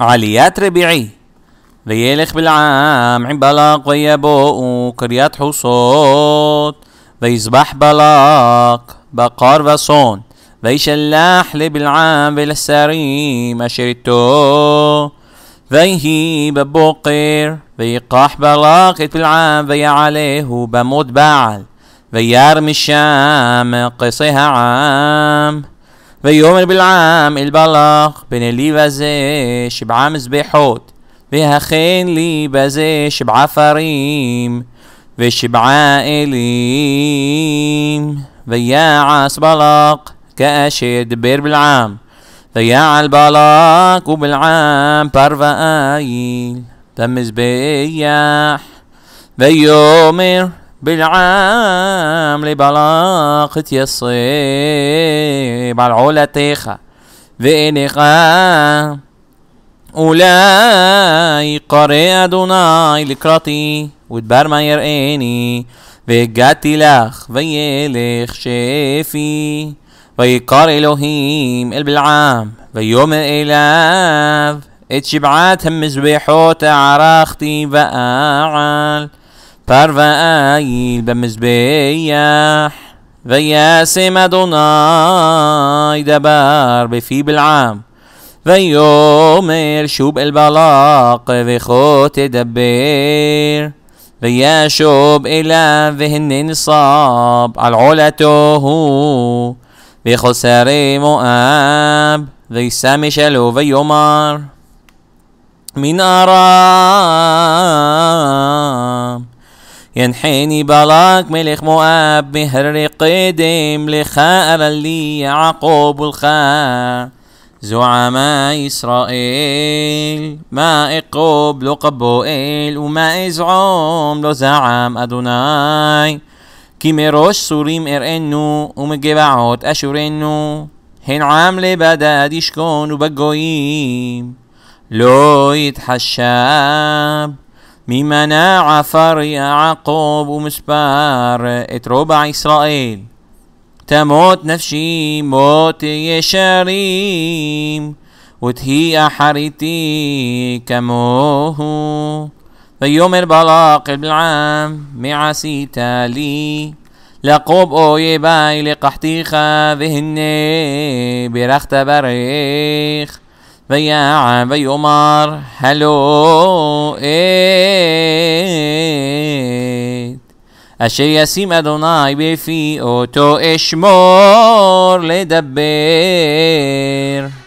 عليات ربيعي ويلخ بالعام عن بلاق ويبو كريات حصوت ويزبح بلاق بقار وصون ويشلح لبلعام ولسريم أشرتو ويهي ببقر ويقاح بلاق بالعام ويا عليه بموت بعل ويار مشام قصيها عام ויאמר בלעם אל בלק בני לי בזה שבעה מזבחות והכן לי בזה שבעה פרים ושבעה אלים ויעש בלק כאשר דבר בלעם ויעל בלק ובלעם פרוויל במזבח ויאמר بالعام لبلاقت يصيب العولة تيخة ذيني أولاي قرية دوناي لكراتي ودبر ما يرقيني ويجاتي لخ ويلخ شيفي ويقار إلهيم البلعام ويوم إلاف اتشبعات هم زبيحوت عراختي فأعل פרוויל במזבח, וישם אדוני דבר בפיו לעם. ויאמר שוב אל בלק וכה תדבר. וישוב אליו והנה נסב על עולתו הוא. וחוסרי מואב, וישם משלו ויאמר מן ארם ينحيني بلاك ملك مؤاب مهر قديم لخاء لي عقوب الخاء زعماء إسرائيل ما إقوب لو قبوئيل وما إزعوم لو زعم أدوناي كي مروش سوريم إرئنو ومجبعوت أشورنو هن عامل بداد يشكون وبقويم لو يتحشاب ميمنا عفر يعقوب ومسبار اتربع إسرائيل تموت نفسي موت يشريم وتهي احريتي كموه فيوم البلاق بالعام معسيت لي لقوب او يباي لقحتيخا ذهني برخت بريخ بياع بيومار هلو ايت اشي يسيم ادوناي بفي اوتو اشمور لدبر